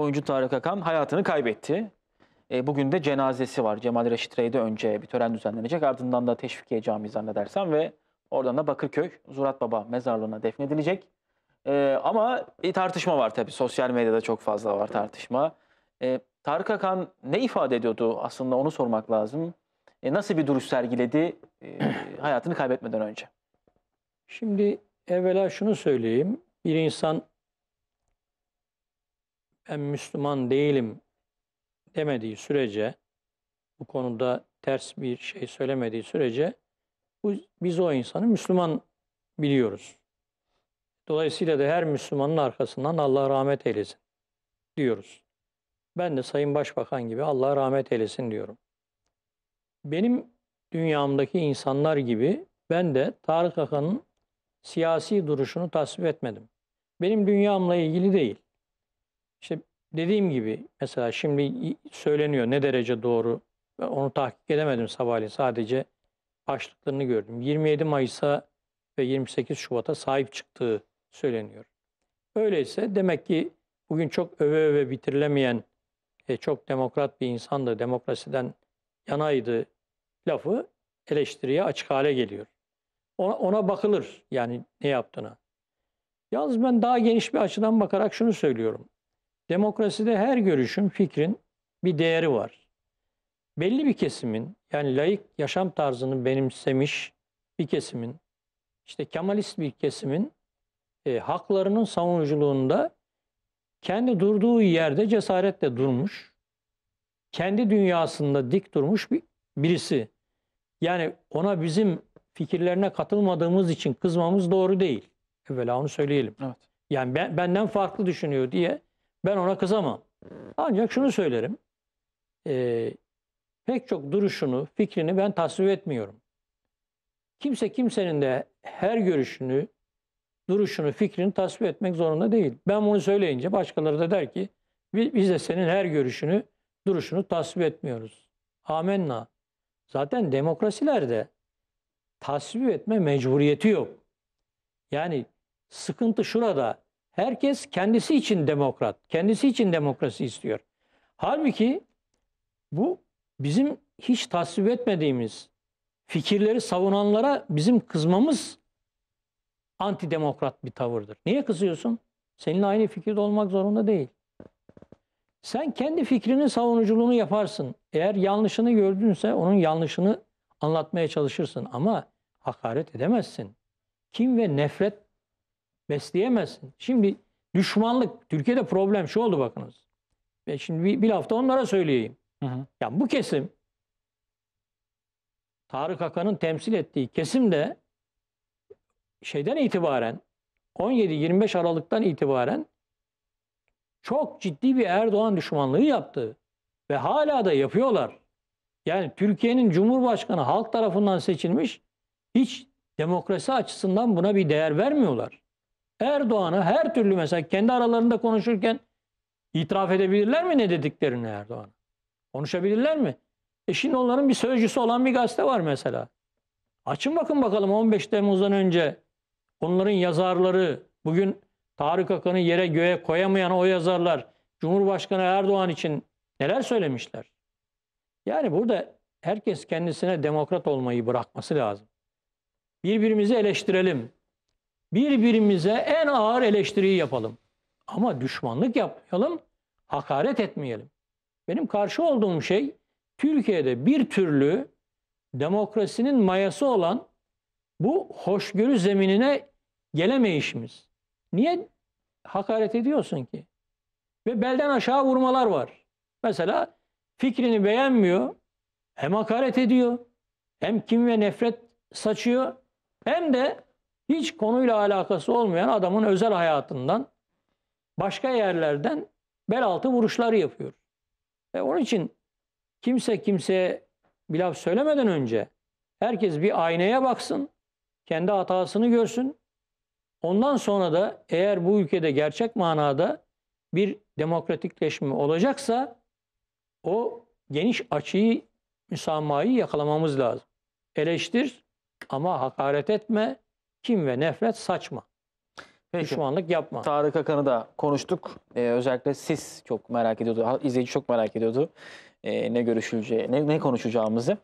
Oyuncu Tarık Akan hayatını kaybetti. E, bugün de cenazesi var. Cemal Reşit Rey'de önce bir tören düzenlenecek. Ardından da Teşvikiye Camii zannedersem ve oradan da Bakırköy Zurat Baba mezarlığına defnedilecek. E, ama bir tartışma var tabii. Sosyal medyada çok fazla var tartışma. E, Tarık Akan ne ifade ediyordu aslında onu sormak lazım. E, nasıl bir duruş sergiledi e, hayatını kaybetmeden önce? Şimdi evvela şunu söyleyeyim. Bir insan ben Müslüman değilim demediği sürece, bu konuda ters bir şey söylemediği sürece biz o insanı Müslüman biliyoruz. Dolayısıyla da her Müslümanın arkasından Allah rahmet eylesin diyoruz. Ben de Sayın Başbakan gibi Allah rahmet eylesin diyorum. Benim dünyamdaki insanlar gibi ben de Tarık Akan'ın siyasi duruşunu tasvip etmedim. Benim dünyamla ilgili değil. İşte dediğim gibi mesela şimdi söyleniyor ne derece doğru onu tahkik edemedim sabahleyin sadece başlıklarını gördüm. 27 Mayıs'a ve 28 Şubat'a sahip çıktığı söyleniyor. Öyleyse demek ki bugün çok öve öve bitirilemeyen e, çok demokrat bir insandı, demokrasiden yanaydı lafı eleştiriye açık hale geliyor. Ona, ona bakılır yani ne yaptığına. Yalnız ben daha geniş bir açıdan bakarak şunu söylüyorum. Demokraside her görüşün, fikrin bir değeri var. Belli bir kesimin yani layık yaşam tarzını benimsemiş bir kesimin işte Kemalist bir kesimin e, haklarının savunuculuğunda kendi durduğu yerde cesaretle durmuş, kendi dünyasında dik durmuş bir birisi. Yani ona bizim fikirlerine katılmadığımız için kızmamız doğru değil. Evvela onu söyleyelim. Evet. Yani ben, benden farklı düşünüyor diye ben ona kızamam. Ancak şunu söylerim. E, pek çok duruşunu, fikrini ben tasvip etmiyorum. Kimse kimsenin de her görüşünü, duruşunu, fikrini tasvip etmek zorunda değil. Ben bunu söyleyince başkaları da der ki biz de senin her görüşünü, duruşunu tasvip etmiyoruz. Amenna. Zaten demokrasilerde tasvip etme mecburiyeti yok. Yani sıkıntı şurada. Herkes kendisi için demokrat, kendisi için demokrasi istiyor. Halbuki bu bizim hiç tasvip etmediğimiz fikirleri savunanlara bizim kızmamız antidemokrat bir tavırdır. Niye kızıyorsun? Seninle aynı fikirde olmak zorunda değil. Sen kendi fikrinin savunuculuğunu yaparsın. Eğer yanlışını gördünse onun yanlışını anlatmaya çalışırsın ama hakaret edemezsin. Kim ve nefret besleyemezsin. Şimdi düşmanlık, Türkiye'de problem şu oldu bakınız. Ve şimdi bir, bir hafta onlara söyleyeyim. Hı hı. Ya bu kesim Tarık Akan'ın temsil ettiği kesim de şeyden itibaren 17-25 Aralık'tan itibaren çok ciddi bir Erdoğan düşmanlığı yaptı ve hala da yapıyorlar. Yani Türkiye'nin Cumhurbaşkanı halk tarafından seçilmiş hiç demokrasi açısından buna bir değer vermiyorlar. Erdoğan'ı her türlü mesela kendi aralarında konuşurken itiraf edebilirler mi ne dediklerini Erdoğan'a? Konuşabilirler mi? E şimdi onların bir sözcüsü olan bir gazete var mesela. Açın bakın bakalım 15 Temmuz'dan önce onların yazarları bugün Tarık Akın'ı yere göğe koyamayan o yazarlar Cumhurbaşkanı Erdoğan için neler söylemişler? Yani burada herkes kendisine demokrat olmayı bırakması lazım. Birbirimizi eleştirelim birbirimize en ağır eleştiriyi yapalım. Ama düşmanlık yapmayalım, hakaret etmeyelim. Benim karşı olduğum şey Türkiye'de bir türlü demokrasinin mayası olan bu hoşgörü zeminine gelemeyişimiz. Niye hakaret ediyorsun ki? Ve belden aşağı vurmalar var. Mesela fikrini beğenmiyor, hem hakaret ediyor, hem kim ve nefret saçıyor, hem de hiç konuyla alakası olmayan adamın özel hayatından başka yerlerden bel altı vuruşları yapıyor. Ve onun için kimse kimseye bir laf söylemeden önce herkes bir aynaya baksın, kendi hatasını görsün. Ondan sonra da eğer bu ülkede gerçek manada bir demokratikleşme olacaksa o geniş açıyı, müsamahayı yakalamamız lazım. Eleştir ama hakaret etme, kim ve nefret saçma. Peki. Düşmanlık yapma. Tarık Akan'ı da konuştuk. Ee, özellikle siz çok merak ediyordu. İzleyici çok merak ediyordu. Ee, ne görüşüleceği, ne, ne konuşacağımızı.